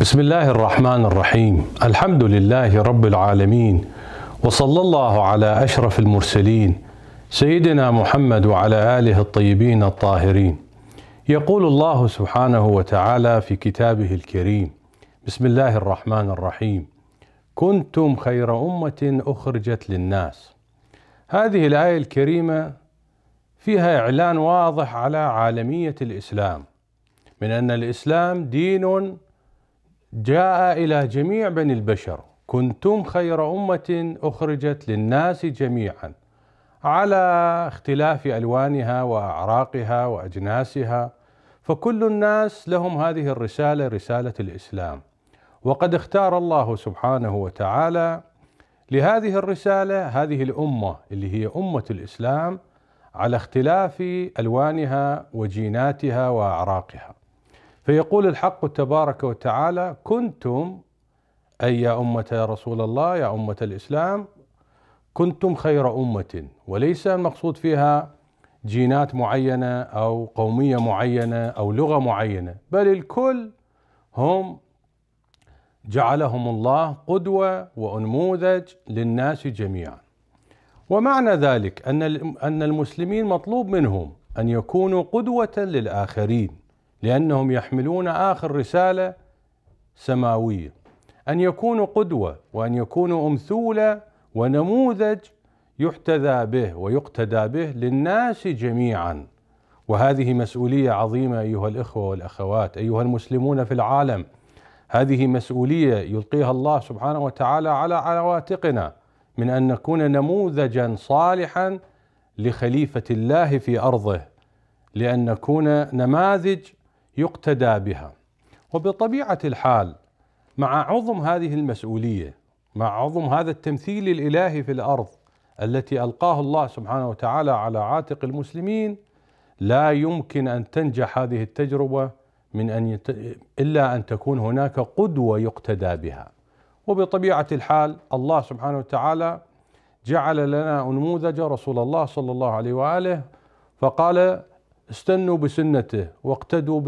بسم الله الرحمن الرحيم الحمد لله رب العالمين وصلى الله على اشرف المرسلين سيدنا محمد وعلى اله الطيبين الطاهرين يقول الله سبحانه وتعالى في كتابه الكريم بسم الله الرحمن الرحيم كنتم خير امه اخرجت للناس هذه الايه الكريمه فيها اعلان واضح على عالميه الاسلام من ان الاسلام دين جاء إلى جميع بني البشر كنتم خير أمة أخرجت للناس جميعا على اختلاف ألوانها وأعراقها وأجناسها فكل الناس لهم هذه الرسالة رسالة الإسلام وقد اختار الله سبحانه وتعالى لهذه الرسالة هذه الأمة اللي هي أمة الإسلام على اختلاف ألوانها وجيناتها وأعراقها فيقول الحق تبارك وتعالى كنتم أي يا أمة يا رسول الله يا أمة الإسلام كنتم خير أمة وليس المقصود فيها جينات معينة أو قومية معينة أو لغة معينة بل الكل هم جعلهم الله قدوة وأنموذج للناس جميعا ومعنى ذلك أن أن المسلمين مطلوب منهم أن يكونوا قدوة للآخرين لانهم يحملون اخر رساله سماويه ان يكونوا قدوه وان يكونوا امثوله ونموذج يحتذى به ويقتدى به للناس جميعا وهذه مسؤوليه عظيمه ايها الاخوه والاخوات ايها المسلمون في العالم هذه مسؤوليه يلقيها الله سبحانه وتعالى على عواتقنا من ان نكون نموذجا صالحا لخليفه الله في ارضه لان نكون نماذج يقتدى بها وبطبيعه الحال مع عظم هذه المسؤوليه مع عظم هذا التمثيل الالهي في الارض التي القاه الله سبحانه وتعالى على عاتق المسلمين لا يمكن ان تنجح هذه التجربه من ان يت... الا ان تكون هناك قدوه يقتدى بها وبطبيعه الحال الله سبحانه وتعالى جعل لنا نموذج رسول الله صلى الله عليه واله فقال استنوا بسنته واقتدوا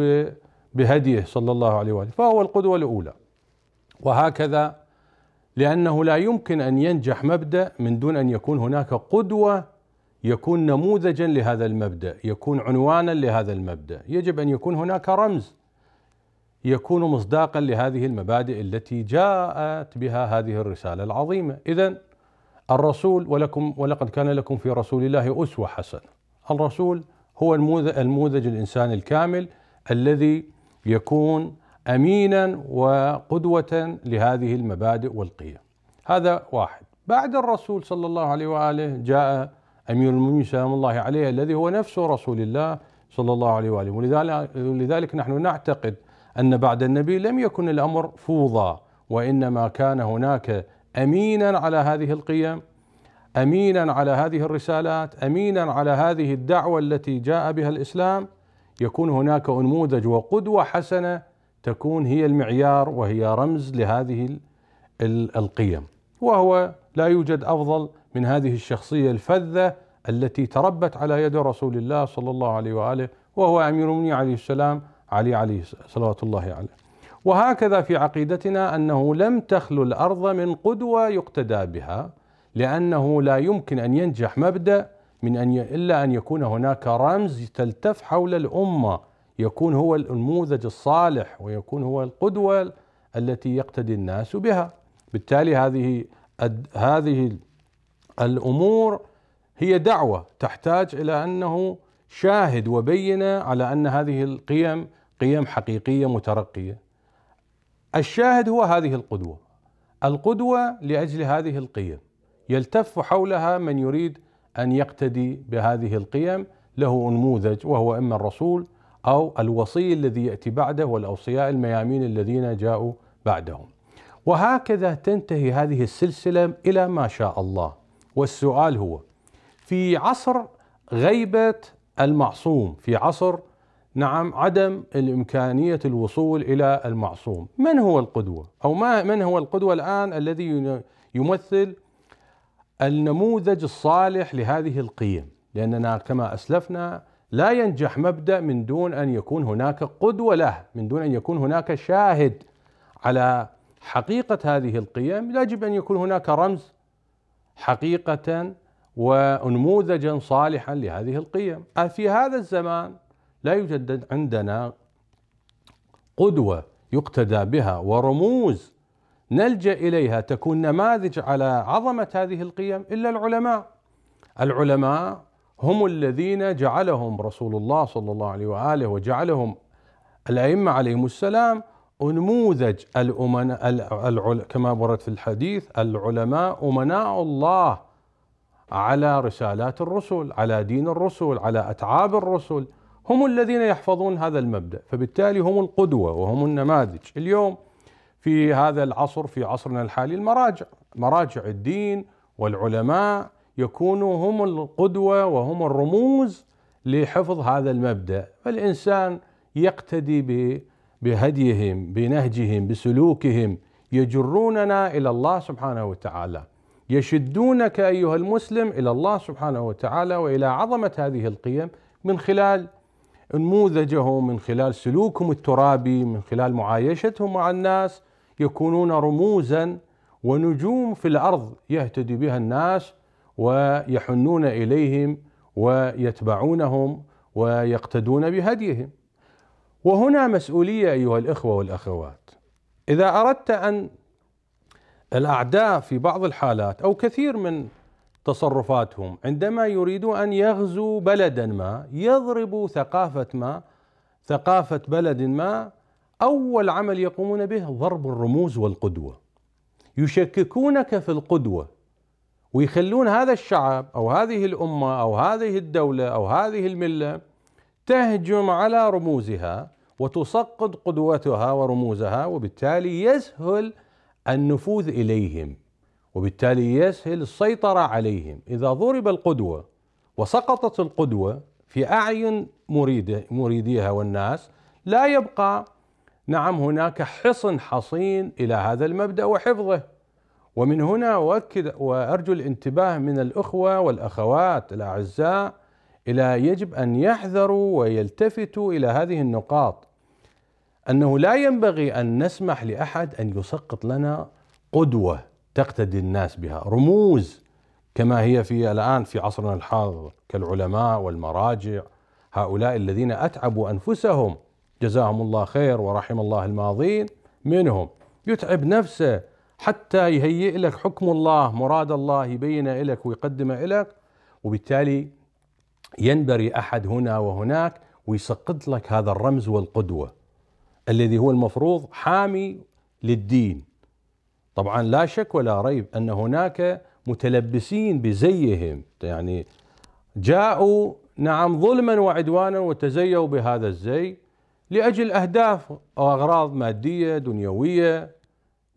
بهديه صلى الله عليه واله فهو القدوه الاولى وهكذا لانه لا يمكن ان ينجح مبدا من دون ان يكون هناك قدوه يكون نموذجا لهذا المبدا يكون عنوانا لهذا المبدا يجب ان يكون هناك رمز يكون مصداقا لهذه المبادئ التي جاءت بها هذه الرساله العظيمه اذا الرسول ولكم ولقد كان لكم في رسول الله اسوه حسنه الرسول هو النموذج الانساني الكامل الذي يكون امينا وقدوه لهذه المبادئ والقيم. هذا واحد. بعد الرسول صلى الله عليه واله جاء امير المؤمنين سلام الله عليه الذي هو نفسه رسول الله صلى الله عليه واله ولذلك نحن نعتقد ان بعد النبي لم يكن الامر فوضى وانما كان هناك امينا على هذه القيم امينا على هذه الرسالات امينا على هذه الدعوه التي جاء بها الاسلام يكون هناك انموذج وقدوه حسنه تكون هي المعيار وهي رمز لهذه القيم وهو لا يوجد افضل من هذه الشخصيه الفذه التي تربت على يد رسول الله صلى الله عليه واله وهو امير المؤمنين عليه السلام علي عليه صلوات الله عليه وهكذا في عقيدتنا انه لم تخلو الارض من قدوه يقتدى بها لأنه لا يمكن أن ينجح مبدأ من أن ي... إلا أن يكون هناك رمز تلتف حول الأمة يكون هو النموذج الصالح ويكون هو القدوة التي يقتدي الناس بها بالتالي هذه هذه الأمور هي دعوة تحتاج إلى أنه شاهد وبينة على أن هذه القيم قيم حقيقية مترقية الشاهد هو هذه القدوة القدوة لأجل هذه القيم يلتف حولها من يريد ان يقتدي بهذه القيم له انموذج وهو اما الرسول او الوصي الذي ياتي بعده والاوصياء الميامين الذين جاءوا بعدهم. وهكذا تنتهي هذه السلسله الى ما شاء الله. والسؤال هو في عصر غيبه المعصوم، في عصر نعم عدم الامكانيه الوصول الى المعصوم، من هو القدوه؟ او ما من هو القدوه الان الذي يمثل النموذج الصالح لهذه القيم لأننا كما أسلفنا لا ينجح مبدأ من دون أن يكون هناك قدوة له من دون أن يكون هناك شاهد على حقيقة هذه القيم يجب أن يكون هناك رمز حقيقة ونموذجا صالحا لهذه القيم في هذا الزمان لا يوجد عندنا قدوة يقتدى بها ورموز نلجا اليها تكون نماذج على عظمه هذه القيم الا العلماء. العلماء هم الذين جعلهم رسول الله صلى الله عليه واله وجعلهم الائمه عليهم السلام نموذج الأمناء كما ورد في الحديث العلماء أمناء الله على رسالات الرسل على دين الرسل على أتعاب الرسل هم الذين يحفظون هذا المبدأ فبالتالي هم القدوة وهم النماذج اليوم في هذا العصر في عصرنا الحالي المراجع مراجع الدين والعلماء يكونوا هم القدوة وهم الرموز لحفظ هذا المبدأ فالإنسان يقتدي بهديهم بنهجهم بسلوكهم يجروننا إلى الله سبحانه وتعالى يشدونك أيها المسلم إلى الله سبحانه وتعالى وإلى عظمة هذه القيم من خلال نموذجهم من خلال سلوكهم الترابي من خلال معايشتهم مع الناس يكونون رموزا ونجوم في الارض يهتدي بها الناس ويحنون اليهم ويتبعونهم ويقتدون بهديهم وهنا مسؤوليه ايها الاخوه والاخوات اذا اردت ان الاعداء في بعض الحالات او كثير من تصرفاتهم عندما يريدوا ان يغزوا بلدا ما يضربوا ثقافه ما ثقافه بلد ما أول عمل يقومون به ضرب الرموز والقدوة يشككونك في القدوة ويخلون هذا الشعب أو هذه الأمة أو هذه الدولة أو هذه الملة تهجم على رموزها وتسقط قدوتها ورموزها وبالتالي يسهل النفوذ إليهم وبالتالي يسهل السيطرة عليهم إذا ضرب القدوة وسقطت القدوة في أعين مريده مريديها والناس لا يبقى نعم هناك حصن حصين الى هذا المبدا وحفظه ومن هنا اؤكد وارجو الانتباه من الاخوه والاخوات الاعزاء الى يجب ان يحذروا ويلتفتوا الى هذه النقاط انه لا ينبغي ان نسمح لاحد ان يسقط لنا قدوه تقتدي الناس بها رموز كما هي في الان في عصرنا الحاضر كالعلماء والمراجع هؤلاء الذين اتعبوا انفسهم جزاهم الله خير ورحم الله الماضين منهم يتعب نفسه حتى يهيئ لك حكم الله مراد الله يبينه لك ويقدمه لك وبالتالي ينبري احد هنا وهناك ويسقط لك هذا الرمز والقدوه الذي هو المفروض حامي للدين طبعا لا شك ولا ريب ان هناك متلبسين بزيهم يعني جاءوا نعم ظلما وعدوانا وتزيوا بهذا الزي لاجل اهداف او اغراض ماديه دنيويه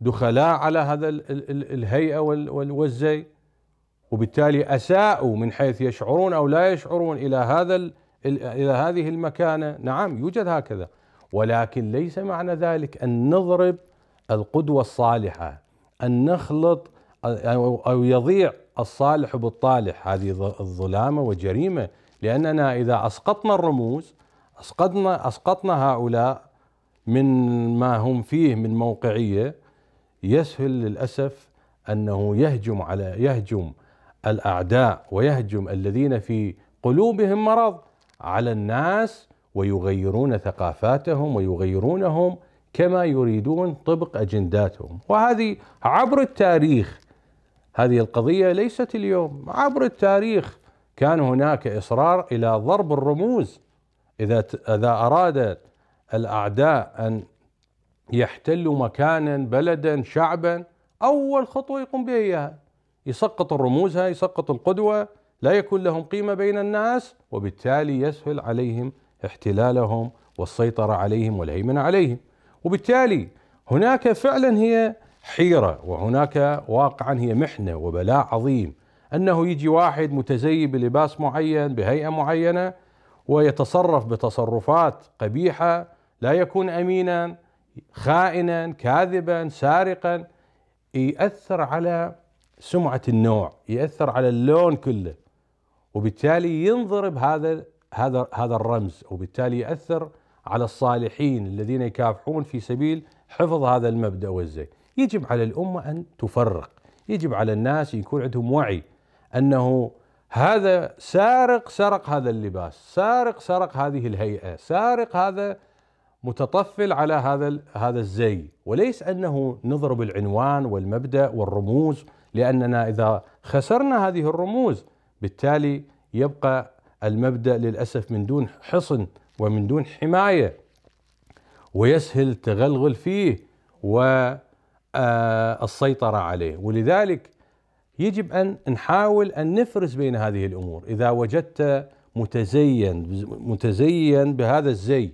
دخلاء على هذا الهيئه والزي وبالتالي اساءوا من حيث يشعرون او لا يشعرون الى هذا الى هذه المكانه، نعم يوجد هكذا ولكن ليس معنى ذلك ان نضرب القدوه الصالحه ان نخلط او يضيع الصالح بالطالح هذه الظلامه وجريمه لاننا اذا اسقطنا الرموز أسقطنا أسقطنا هؤلاء من ما هم فيه من موقعية يسهل للأسف أنه يهجم على يهجم الأعداء ويهجم الذين في قلوبهم مرض على الناس ويغيرون ثقافاتهم ويغيرونهم كما يريدون طبق اجنداتهم وهذه عبر التاريخ هذه القضيه ليست اليوم عبر التاريخ كان هناك اصرار الى ضرب الرموز إذا إذا أراد الأعداء أن يحتلوا مكانا بلدا شعبا أول خطوة يقوم بها إياها يسقط الرموز هاي يسقط القدوة لا يكون لهم قيمة بين الناس وبالتالي يسهل عليهم احتلالهم والسيطرة عليهم والهيمنة عليهم وبالتالي هناك فعلا هي حيرة وهناك واقعا هي محنة وبلاء عظيم أنه يجي واحد متزيب بلباس معين بهيئة معينة ويتصرف بتصرفات قبيحه لا يكون امينا خائنا كاذبا سارقا ياثر على سمعه النوع ياثر على اللون كله وبالتالي ينضرب هذا هذا هذا الرمز وبالتالي ياثر على الصالحين الذين يكافحون في سبيل حفظ هذا المبدا والزي يجب على الامه ان تفرق يجب على الناس يكون عندهم وعي انه هذا سارق سرق هذا اللباس سارق سرق هذه الهيئة سارق هذا متطفل على هذا هذا الزي وليس انه نضرب العنوان والمبدا والرموز لاننا اذا خسرنا هذه الرموز بالتالي يبقى المبدا للاسف من دون حصن ومن دون حمايه ويسهل التغلغل فيه والسيطره آه، عليه ولذلك يجب ان نحاول ان نفرز بين هذه الامور، اذا وجدت متزين متزين بهذا الزي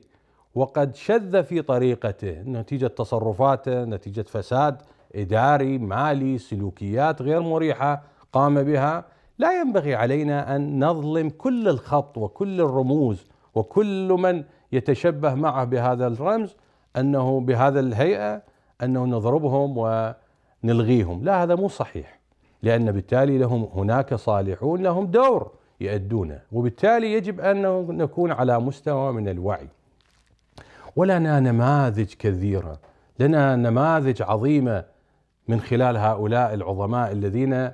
وقد شذ في طريقته نتيجه تصرفاته، نتيجه فساد اداري، مالي، سلوكيات غير مريحه قام بها، لا ينبغي علينا ان نظلم كل الخط وكل الرموز وكل من يتشبه معه بهذا الرمز انه بهذا الهيئه انه نضربهم ونلغيهم، لا هذا مو صحيح. لأن بالتالي لهم هناك صالحون لهم دور يؤدونه وبالتالي يجب أن نكون على مستوى من الوعي ولنا نماذج كثيرة لنا نماذج عظيمة من خلال هؤلاء العظماء الذين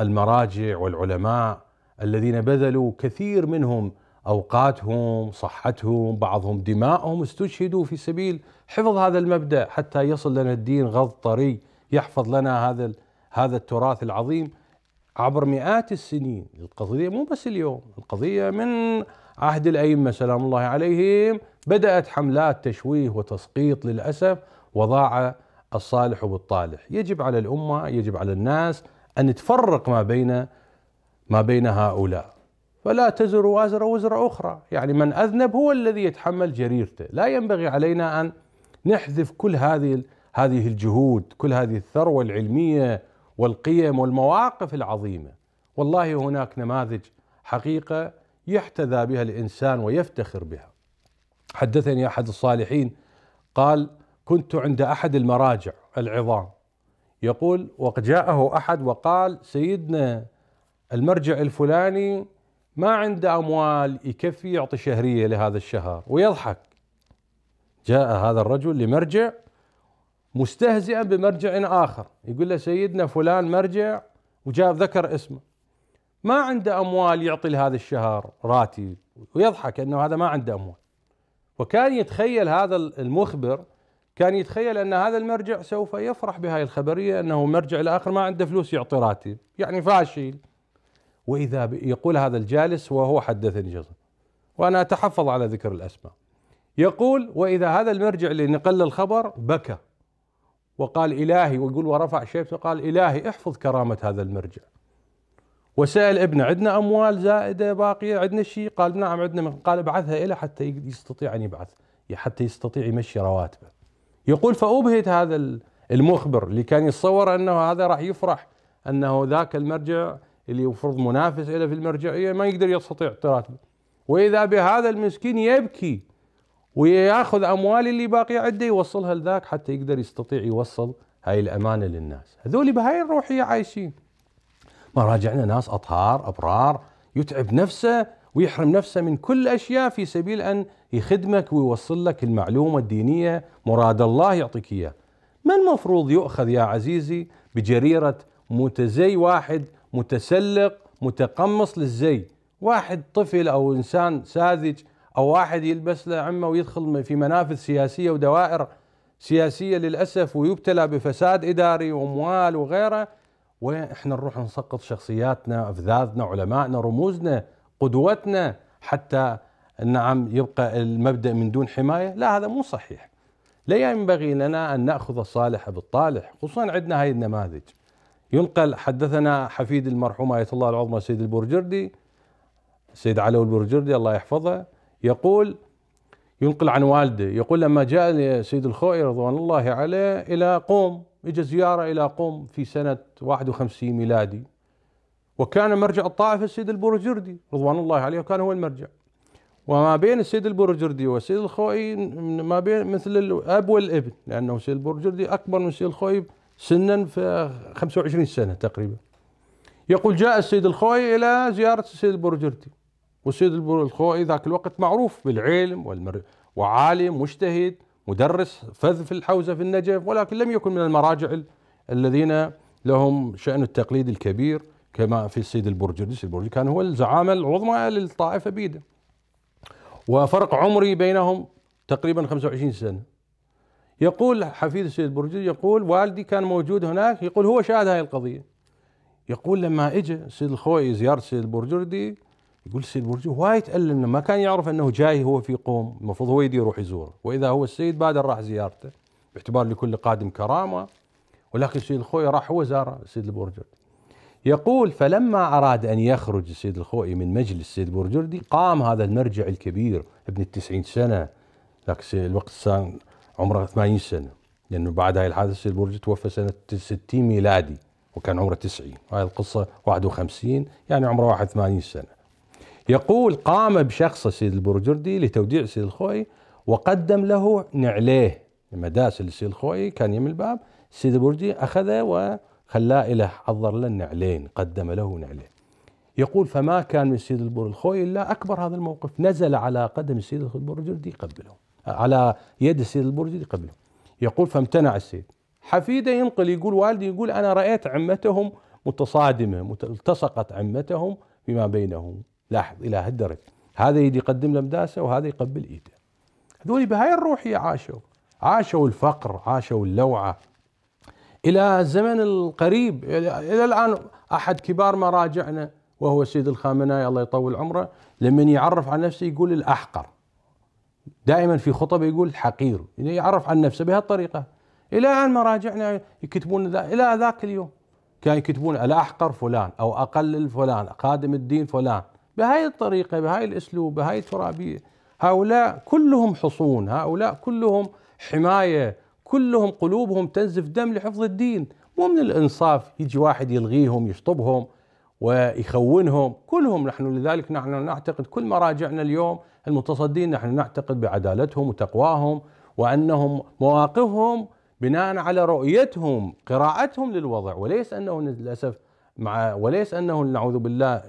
المراجع والعلماء الذين بذلوا كثير منهم اوقاتهم، صحتهم، بعضهم دماءهم استشهدوا في سبيل حفظ هذا المبدا حتى يصل لنا الدين غض طري يحفظ لنا هذا هذا التراث العظيم عبر مئات السنين القضية مو بس اليوم القضية من عهد الأئمة سلام الله عليهم بدأت حملات تشويه وتسقيط للأسف وضاع الصالح والطالح يجب على الأمة يجب على الناس أن تفرق ما بين ما بين هؤلاء فلا تزر وازرة وزر أخرى يعني من أذنب هو الذي يتحمل جريرته لا ينبغي علينا أن نحذف كل هذه هذه الجهود كل هذه الثروة العلمية والقيم والمواقف العظيمه والله هناك نماذج حقيقه يحتذى بها الانسان ويفتخر بها حدثني احد الصالحين قال كنت عند احد المراجع العظام يقول وقد جاءه احد وقال سيدنا المرجع الفلاني ما عنده اموال يكفي يعطي شهريه لهذا الشهر ويضحك جاء هذا الرجل لمرجع مستهزئا بمرجع آخر يقول له سيدنا فلان مرجع وجاب ذكر اسمه ما عنده أموال يعطي لهذا الشهر راتب ويضحك أنه هذا ما عنده أموال وكان يتخيل هذا المخبر كان يتخيل أن هذا المرجع سوف يفرح بهاي الخبرية أنه مرجع الآخر ما عنده فلوس يعطي راتب يعني فاشل وإذا يقول هذا الجالس وهو حدثني جزء وأنا أتحفظ على ذكر الأسماء يقول وإذا هذا المرجع اللي نقل الخبر بكى وقال إلهي ويقول ورفع شيبته قال إلهي احفظ كرامة هذا المرجع وسأل ابنه عندنا أموال زائدة باقية عندنا شيء قال نعم عندنا قال ابعثها إلى حتى يستطيع أن يبعث حتى يستطيع يمشي رواتبه يقول فأبهت هذا المخبر اللي كان يتصور أنه هذا راح يفرح أنه ذاك المرجع اللي يفرض منافس له في المرجعية ما يقدر يستطيع راتبه وإذا بهذا المسكين يبكي وياخذ اموال اللي باقيه عنده يوصلها لذاك حتى يقدر يستطيع يوصل هاي الامانه للناس، هذول بهاي الروحيه عايشين. ما راجعنا ناس اطهار ابرار يتعب نفسه ويحرم نفسه من كل اشياء في سبيل ان يخدمك ويوصل لك المعلومه الدينيه مراد الله يعطيك اياه. ما المفروض يؤخذ يا عزيزي بجريره متزي واحد متسلق متقمص للزي، واحد طفل او انسان ساذج أو واحد يلبس له عمة ويدخل في منافذ سياسية ودوائر سياسية للأسف ويبتلى بفساد إداري وأموال وغيره وإحنا نروح نسقط شخصياتنا أفذاذنا علمائنا رموزنا قدوتنا حتى نعم يبقى المبدأ من دون حماية لا هذا مو صحيح لا ينبغي لنا أن نأخذ الصالح بالطالح خصوصا عندنا هاي النماذج ينقل حدثنا حفيد المرحوم آية الله العظمى سيد البرجردي سيد علو البرجردي الله يحفظه يقول ينقل عن والده يقول لما جاء سيد الخوئي رضوان الله عليه إلى قوم اجى زيارة إلى قوم في سنة 51 ميلادي وكان مرجع الطائفة السيد البروجردي رضوان الله عليه وكان هو المرجع وما بين السيد البروجردي والسيد الخوئي ما بين مثل الأب والابن لأنه السيد البروجردي أكبر من السيد الخوئي سنا في 25 سنة تقريبا يقول جاء السيد الخوئي إلى زيارة السيد البروجردي والسيد الخوئي ذاك الوقت معروف بالعلم والمر... وعالم مجتهد مدرس فذ في الحوزة في النجف ولكن لم يكن من المراجع الذين لهم شأن التقليد الكبير كما في السيد البرجردي السيد البرجردي كان هو الزعامة العظمى للطائفة بيده وفرق عمري بينهم تقريبا 25 سنة يقول حفيد السيد البرجردي يقول والدي كان موجود هناك يقول هو شاهد هذه القضية يقول لما اجى السيد الخوي زيارة السيد البرجردي يقول السيد برجي وايد تألم لما كان يعرف انه جاي هو في قوم المفروض هو يدي يروح يزوره واذا هو السيد بادر راح زيارته باعتبار لكل قادم كرامه ولكن السيد الخوي راح هو زار السيد البرجردي يقول فلما اراد ان يخرج السيد الخوي من مجلس السيد بورجردي قام هذا المرجع الكبير ابن التسعين سنه ذاك الوقت كان عمره 80 سنه لانه بعد هاي الحادثه السيد بورجردي توفى سنه 60 ميلادي وكان عمره 90 هاي القصه 51 يعني عمره 81 سنه يقول قام بشخص السيد البرجردي لتوديع السيد الخوي وقدم له نعليه مداس السيد الخوي كان يم الباب السيد البرجردي أخذه وخلاه إلى حضر له النعلين قدم له نعليه يقول فما كان من السيد الخوي إلا أكبر هذا الموقف نزل على قدم السيد البرجردي قبله على يد السيد البرجردي قبله يقول فامتنع السيد حفيده ينقل يقول والدي يقول أنا رأيت عمتهم متصادمة التصقت عمتهم فيما بينهم لاحظ الى هالدرجه هذا يدي يقدم له مداسه وهذا يقبل ايده هذول بهاي الروحيه عاشوا عاشوا الفقر عاشوا اللوعه الى الزمن القريب الى الان احد كبار مراجعنا وهو السيد الخامنائي الله يطول عمره لما يعرف عن نفسه يقول الاحقر دائما في خطبه يقول حقير يعني يعرف عن نفسه بهالطريقه الى الان مراجعنا يكتبون ذا الى ذاك اليوم كان يكتبون الاحقر فلان او اقل فلان قادم الدين فلان بهاي الطريقة بهاي الأسلوب بهاي الترابية هؤلاء كلهم حصون هؤلاء كلهم حماية كلهم قلوبهم تنزف دم لحفظ الدين مو من الإنصاف يجي واحد يلغيهم يشطبهم ويخونهم كلهم نحن لذلك نحن نعتقد كل مراجعنا اليوم المتصدين نحن نعتقد بعدالتهم وتقواهم وأنهم مواقفهم بناء على رؤيتهم قراءتهم للوضع وليس أنه للأسف مع وليس أنه نعوذ بالله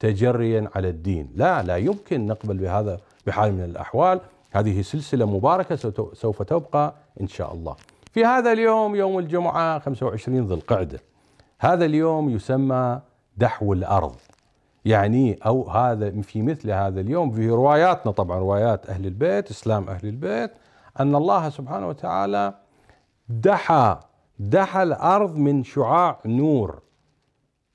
تجريا على الدين لا لا يمكن نقبل بهذا بحال من الأحوال هذه سلسلة مباركة سوف تبقى إن شاء الله في هذا اليوم يوم الجمعة 25 ذي القعدة هذا اليوم يسمى دحو الأرض يعني أو هذا في مثل هذا اليوم في رواياتنا طبعا روايات أهل البيت إسلام أهل البيت أن الله سبحانه وتعالى دحى دحى الأرض من شعاع نور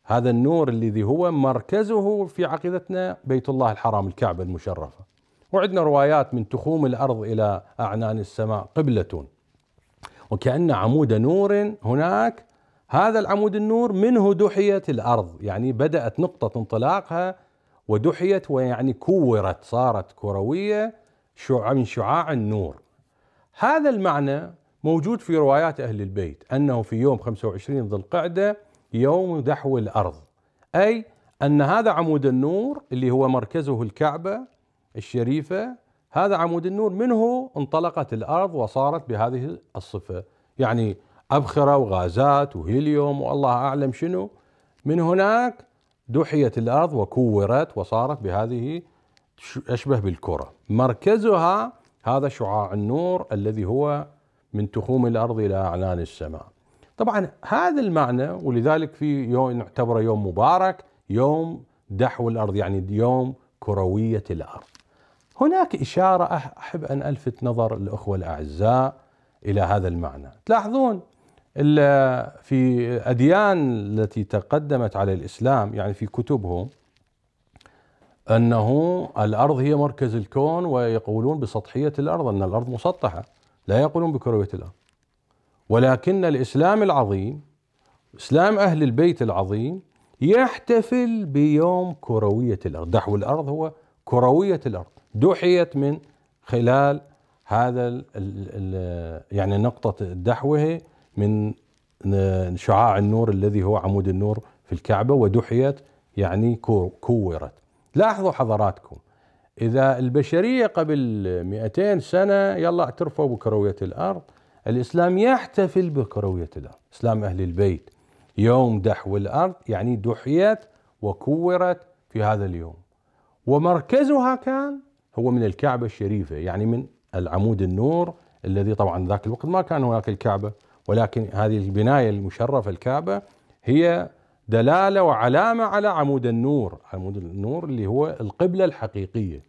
هذا النور الذي هو مركزه في عقيدتنا بيت الله الحرام الكعبة المشرفة وعندنا روايات من تخوم الأرض إلى أعنان السماء قبلة وكأن عمود نور هناك هذا العمود النور منه دحيت الأرض يعني بدأت نقطة انطلاقها ودحيت ويعني كورت صارت كروية من شعاع النور هذا المعنى موجود في روايات أهل البيت أنه في يوم 25 ذي القعدة يوم دحو الارض اي ان هذا عمود النور اللي هو مركزه الكعبه الشريفه هذا عمود النور منه انطلقت الارض وصارت بهذه الصفه يعني ابخره وغازات وهيليوم والله اعلم شنو من هناك دحيت الارض وكورت وصارت بهذه اشبه بالكره مركزها هذا شعاع النور الذي هو من تخوم الارض الى اعلان السماء طبعا هذا المعنى ولذلك في يوم نعتبره يوم مبارك يوم دحو الارض يعني يوم كرويه الارض. هناك اشاره احب ان الفت نظر الاخوه الاعزاء الى هذا المعنى. تلاحظون في اديان التي تقدمت على الاسلام يعني في كتبهم انه الارض هي مركز الكون ويقولون بسطحيه الارض ان الارض مسطحه لا يقولون بكرويه الارض. ولكن الإسلام العظيم إسلام أهل البيت العظيم يحتفل بيوم كروية الأرض دحو الأرض هو كروية الأرض دحيت من خلال هذا الـ الـ يعني نقطة دحوه من شعاع النور الذي هو عمود النور في الكعبة ودحيت يعني كورت لاحظوا حضراتكم إذا البشرية قبل 200 سنة يلا اعترفوا بكروية الأرض الإسلام يحتفل بكروية الأرض إسلام أهل البيت يوم دحو الأرض يعني دحيت وكورت في هذا اليوم ومركزها كان هو من الكعبة الشريفة يعني من العمود النور الذي طبعا ذاك الوقت ما كان هناك الكعبة ولكن هذه البناية المشرفة الكعبة هي دلالة وعلامة على عمود النور عمود النور اللي هو القبلة الحقيقية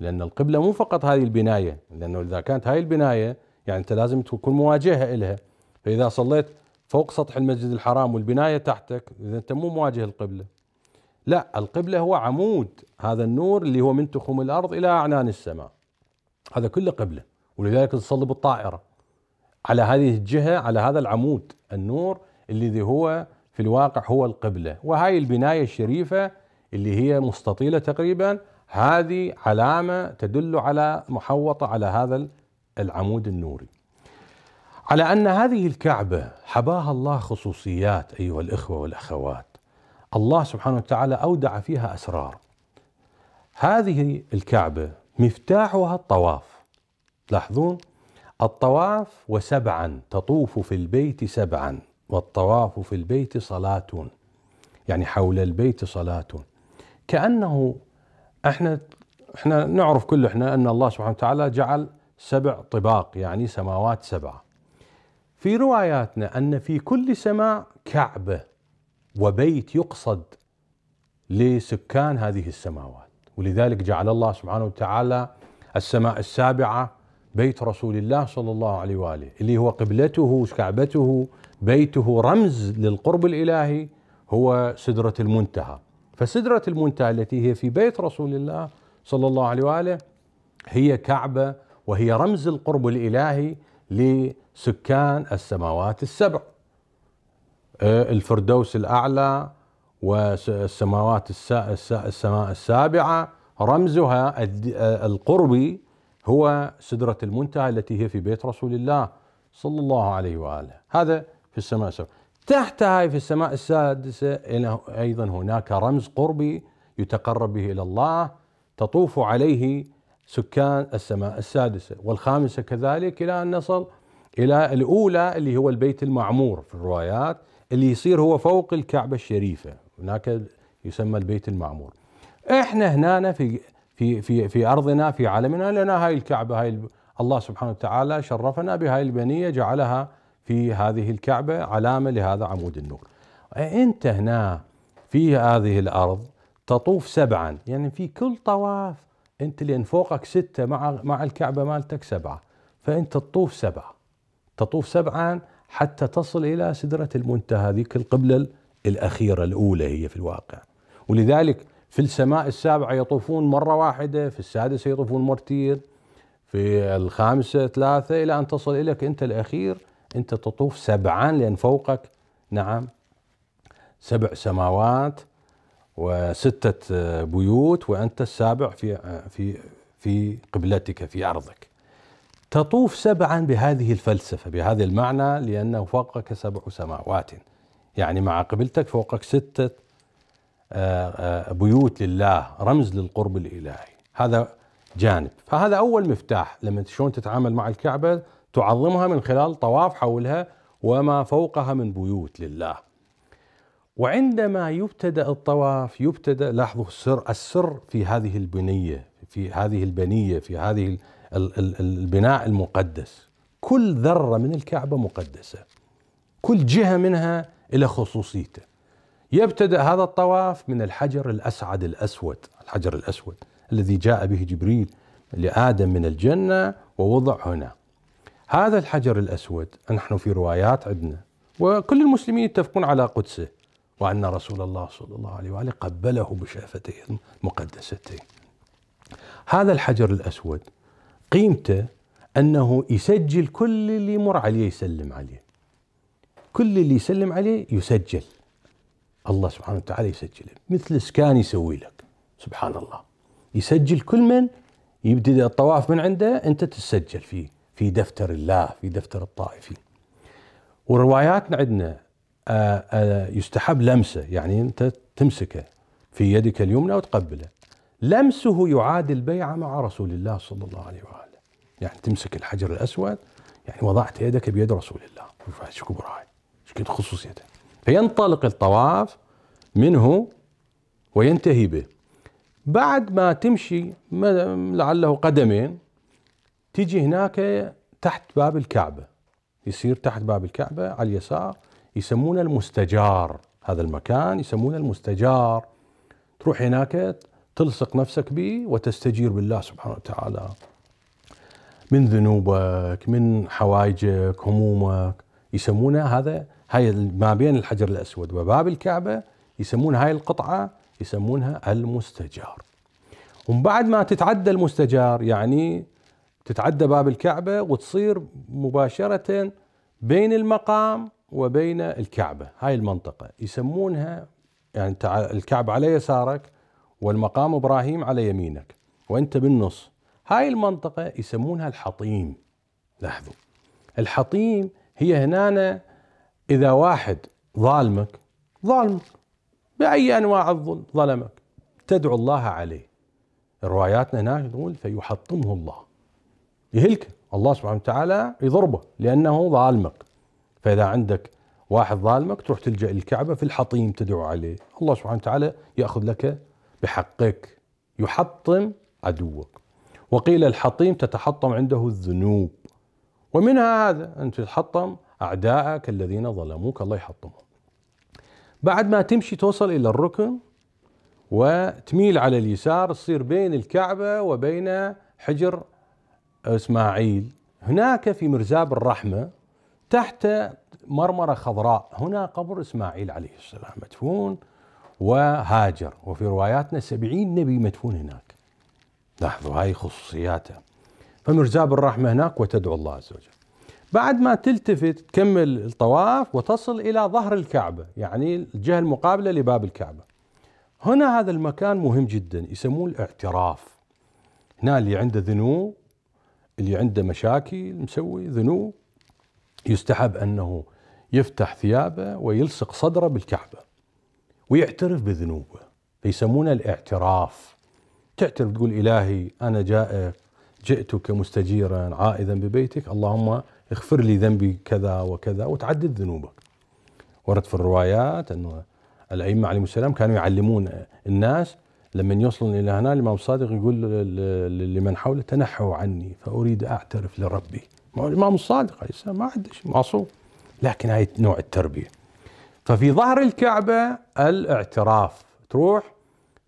لأن القبلة مو فقط هذه البناية لأنه إذا كانت هذه البناية يعني أنت لازم تكون مواجهة لها فإذا صليت فوق سطح المسجد الحرام والبناية تحتك إذا أنت مو مواجه القبلة لا القبلة هو عمود هذا النور اللي هو من تخوم الأرض إلى أعنان السماء هذا كله قبلة ولذلك تصلي بالطائرة على هذه الجهة على هذا العمود النور الذي هو في الواقع هو القبلة وهاي البناية الشريفة اللي هي مستطيلة تقريبا هذه علامة تدل على محوطة على هذا العمود النوري على ان هذه الكعبه حباها الله خصوصيات ايها الاخوه والاخوات الله سبحانه وتعالى اودع فيها اسرار هذه الكعبه مفتاحها الطواف لاحظون الطواف وسبعا تطوف في البيت سبعا والطواف في البيت صلاة يعني حول البيت صلاة كأنه احنا احنا نعرف كل احنا ان الله سبحانه وتعالى جعل سبع طباق يعني سماوات سبعه. في رواياتنا ان في كل سماء كعبه وبيت يقصد لسكان هذه السماوات ولذلك جعل الله سبحانه وتعالى السماء السابعه بيت رسول الله صلى الله عليه واله اللي هو قبلته كعبته بيته رمز للقرب الالهي هو سدره المنتهى فسدره المنتهى التي هي في بيت رسول الله صلى الله عليه واله هي كعبه وهي رمز القرب الالهي لسكان السماوات السبع آه، الفردوس الاعلى والسماوات السماء السابعه رمزها آه، القربي هو سدره المنتهى التي هي في بيت رسول الله صلى الله عليه واله هذا في السماء تحت تحتها في السماء السادسه ايضا هناك رمز قربي يتقرب به الى الله تطوف عليه سكان السماء السادسة والخامسة كذلك إلى أن نصل إلى الأولى اللي هو البيت المعمور في الروايات اللي يصير هو فوق الكعبة الشريفة هناك يسمى البيت المعمور احنا هنا في في في في ارضنا في عالمنا لنا هاي الكعبه هاي الله سبحانه وتعالى شرفنا بهاي البنيه جعلها في هذه الكعبه علامه لهذا عمود النور. انت هنا في هذه الارض تطوف سبعا يعني في كل طواف انت لان فوقك سته مع مع الكعبه مالتك سبعه فانت تطوف سبعه تطوف سبعا حتى تصل الى سدره المنتهى ذيك القبله الاخيره الاولى هي في الواقع ولذلك في السماء السابعه يطوفون مره واحده في السادسه يطوفون مرتين في الخامسه ثلاثه الى ان تصل اليك انت الاخير انت تطوف سبعا لان فوقك نعم سبع سماوات وستة بيوت وأنت السابع في في في قبلتك في أرضك تطوف سبعا بهذه الفلسفة بهذا المعنى لأنه فوقك سبع سماوات يعني مع قبلتك فوقك ستة آه، آه، بيوت لله رمز للقرب الإلهي هذا جانب فهذا أول مفتاح لما شلون تتعامل مع الكعبة تعظمها من خلال طواف حولها وما فوقها من بيوت لله وعندما يبتدأ الطواف يبتدأ لاحظوا السر السر في هذه البنية في هذه البنية في هذه البناء المقدس كل ذرة من الكعبة مقدسة كل جهة منها إلى خصوصيته يبتدأ هذا الطواف من الحجر الأسعد الأسود الحجر الأسود الذي جاء به جبريل لآدم من الجنة ووضع هنا هذا الحجر الأسود نحن في روايات عندنا وكل المسلمين يتفقون على قدسه وأن رسول الله صلى الله عليه وآله قبله بشفتيه المقدستين هذا الحجر الأسود قيمته أنه يسجل كل اللي يمر عليه يسلم عليه كل اللي يسلم عليه يسجل الله سبحانه وتعالى يسجله مثل سكان يسوي لك سبحان الله يسجل كل من يبدأ الطواف من عنده أنت تسجل فيه في دفتر الله في دفتر الطائفين ورواياتنا عندنا آه، آه، يستحب لمسه يعني أنت تمسكه في يدك اليمنى وتقبله لمسه يعادل بيعة مع رسول الله صلى الله عليه وآله يعني تمسك الحجر الأسود يعني وضعت يدك بيد رسول الله شوف كبر هاي ايش كنت خصوصيته فينطلق الطواف منه وينتهي به بعد ما تمشي لعله قدمين تجي هناك تحت باب الكعبة يصير تحت باب الكعبة على اليسار يسمونه المستجار هذا المكان يسمونه المستجار تروح هناك تلصق نفسك به وتستجير بالله سبحانه وتعالى من ذنوبك من حوائجك همومك يسمونه هذا هاي ما بين الحجر الأسود وباب الكعبة يسمون هاي القطعة يسمونها المستجار ومن بعد ما تتعدى المستجار يعني تتعدى باب الكعبة وتصير مباشرة بين المقام وبين الكعبة هاي المنطقة يسمونها يعني الكعبة على يسارك والمقام إبراهيم على يمينك وأنت بالنص هاي المنطقة يسمونها الحطيم لاحظوا الحطيم هي هنا إذا واحد ظالمك ظالمك بأي أنواع الظلم ظلمك تدعو الله عليه رواياتنا هناك تقول فيحطمه الله يهلكه الله سبحانه وتعالى يضربه لأنه ظالمك فإذا عندك واحد ظالمك تروح تلجأ للكعبة في الحطيم تدعو عليه الله سبحانه وتعالى يأخذ لك بحقك يحطم عدوك وقيل الحطيم تتحطم عنده الذنوب ومنها هذا أن تتحطم أعدائك الذين ظلموك الله يحطمهم بعد ما تمشي توصل إلى الركن وتميل على اليسار تصير بين الكعبة وبين حجر إسماعيل هناك في مرزاب الرحمة تحت مرمرة خضراء هنا قبر إسماعيل عليه السلام مدفون وهاجر وفي رواياتنا سبعين نبي مدفون هناك لاحظوا هاي خصوصياته فمرزاب الرحمة هناك وتدعو الله عز وجل بعد ما تلتفت تكمل الطواف وتصل إلى ظهر الكعبة يعني الجهة المقابلة لباب الكعبة هنا هذا المكان مهم جدا يسموه الاعتراف هنا اللي عنده ذنوب اللي عنده مشاكل مسوي ذنوب يستحب أنه يفتح ثيابه ويلصق صدره بالكعبة ويعترف بذنوبه فيسمونه الاعتراف تعترف تقول إلهي أنا جائع جئتك مستجيرا عائدا ببيتك اللهم اغفر لي ذنبي كذا وكذا وتعدد ذنوبك ورد في الروايات أن الأئمة عليهم السلام كانوا يعلمون الناس لما يوصلون إلى هنا الإمام الصادق يقول لمن حوله تنحوا عني فأريد أعترف لربي الإمام الصادق عليه السلام ما عنده شيء معصوم لكن هاي نوع التربية ففي ظهر الكعبة الاعتراف تروح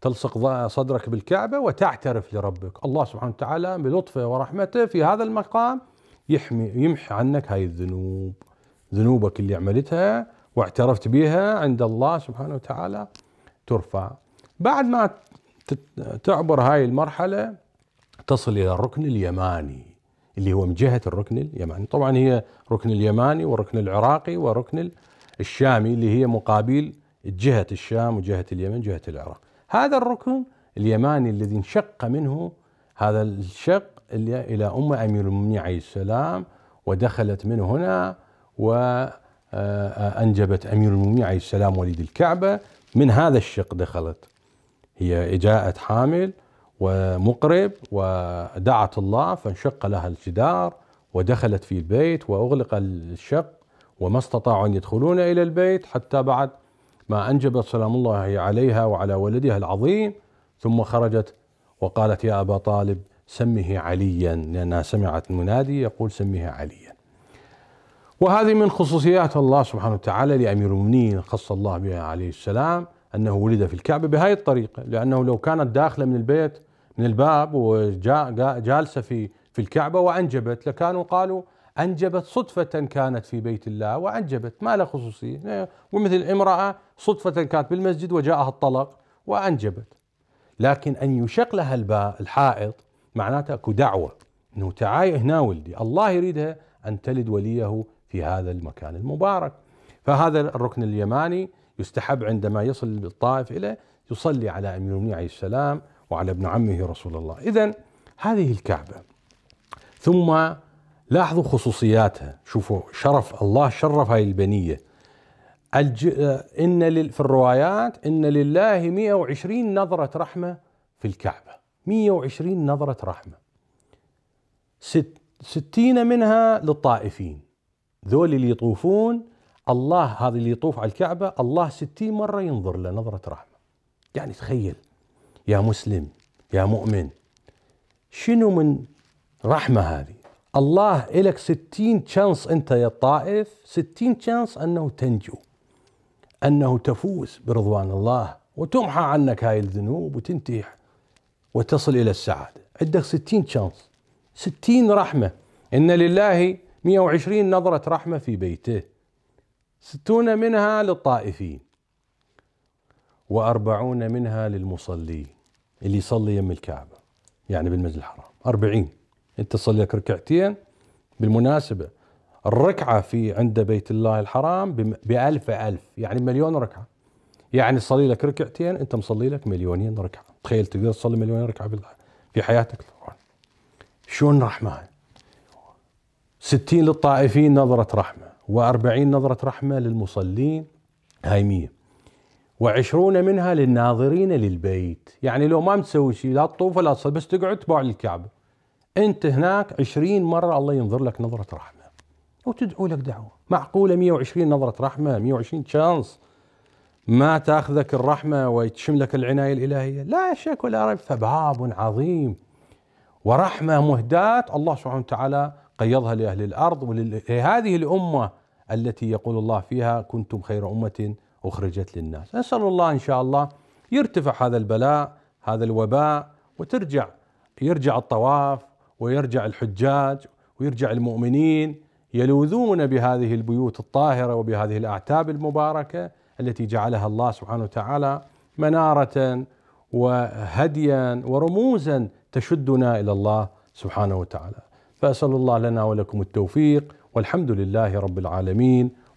تلصق صدرك بالكعبة وتعترف لربك الله سبحانه وتعالى بلطفه ورحمته في هذا المقام يحمي يمحي عنك هاي الذنوب ذنوبك اللي عملتها واعترفت بها عند الله سبحانه وتعالى ترفع بعد ما تعبر هاي المرحلة تصل إلى الركن اليماني اللي هو من جهة الركن اليماني طبعا هي ركن اليماني وركن العراقي وركن الشامي اللي هي مقابل جهة الشام وجهة اليمن جهة العراق هذا الركن اليماني الذي انشق منه هذا الشق إلى أم أمير المؤمنين عليه السلام ودخلت من هنا وأنجبت آه، أمير المؤمنين عليه السلام وليد الكعبة من هذا الشق دخلت هي جاءت حامل ومقرب ودعت الله فانشق لها الجدار ودخلت في البيت وأغلق الشق وما استطاعوا أن يدخلون إلى البيت حتى بعد ما أنجبت سلام الله عليها وعلى ولدها العظيم ثم خرجت وقالت يا أبا طالب سمه عليا لأنها سمعت المنادي يقول سمه عليا وهذه من خصوصيات الله سبحانه وتعالى لأمير المؤمنين خص الله بها عليه السلام أنه ولد في الكعبة بهذه الطريقة لأنه لو كانت داخلة من البيت من الباب جالسه في في الكعبه وانجبت لكانوا قالوا انجبت صدفه كانت في بيت الله وانجبت ما لها خصوصيه ومثل امراه صدفه كانت بالمسجد وجاءها الطلق وانجبت لكن ان يشق لها الباء الحائط معناته اكو دعوه انه تعاي هنا ولدي الله يريدها ان تلد وليه في هذا المكان المبارك فهذا الركن اليماني يستحب عندما يصل الطائف اليه يصلي على امير المؤمنين عليه السلام وعلى ابن عمه رسول الله إذا هذه الكعبة ثم لاحظوا خصوصياتها شوفوا شرف الله شرف هاي البنية الج... إن لل... في الروايات إن لله 120 نظرة رحمة في الكعبة 120 نظرة رحمة ست... ستين منها للطائفين ذول اللي يطوفون الله هذا اللي يطوف على الكعبة الله ستين مرة ينظر له نظرة رحمة يعني تخيل يا مسلم يا مؤمن شنو من رحمة هذه الله إلك ستين شانس أنت يا الطائف ستين شانس أنه تنجو أنه تفوز برضوان الله وتمحى عنك هاي الذنوب وتنتيح وتصل إلى السعادة عندك ستين شانس ستين رحمة إن لله 120 نظرة رحمة في بيته ستون منها للطائفين وأربعون منها للمصلي اللي يصلي يم الكعبة يعني بالمسجد الحرام أربعين أنت تصلي لك ركعتين بالمناسبة الركعة في عند بيت الله الحرام بألف ألف يعني مليون ركعة يعني صلي لك ركعتين أنت مصلي لك مليونين ركعة تخيل تقدر تصلي مليونين ركعة في حياتك طبعا شلون رحمة ستين للطائفين نظرة رحمة وأربعين نظرة رحمة للمصلين هاي مية وعشرون منها للناظرين للبيت يعني لو ما مسوي شيء لا تطوف ولا تصلي بس تقعد تباع للكعبة أنت هناك عشرين مرة الله ينظر لك نظرة رحمة وتدعو لك دعوة معقولة 120 نظرة رحمة 120 شانس ما تاخذك الرحمة ويتشملك العناية الإلهية لا شك ولا ريب فباب عظيم ورحمة مهداة الله سبحانه وتعالى قيضها لأهل الأرض ولهذه الأمة التي يقول الله فيها كنتم خير أمة أخرجت للناس أسأل الله إن شاء الله يرتفع هذا البلاء هذا الوباء وترجع يرجع الطواف ويرجع الحجاج ويرجع المؤمنين يلوذون بهذه البيوت الطاهرة وبهذه الأعتاب المباركة التي جعلها الله سبحانه وتعالى منارة وهديا ورموزا تشدنا إلى الله سبحانه وتعالى فأسأل الله لنا ولكم التوفيق والحمد لله رب العالمين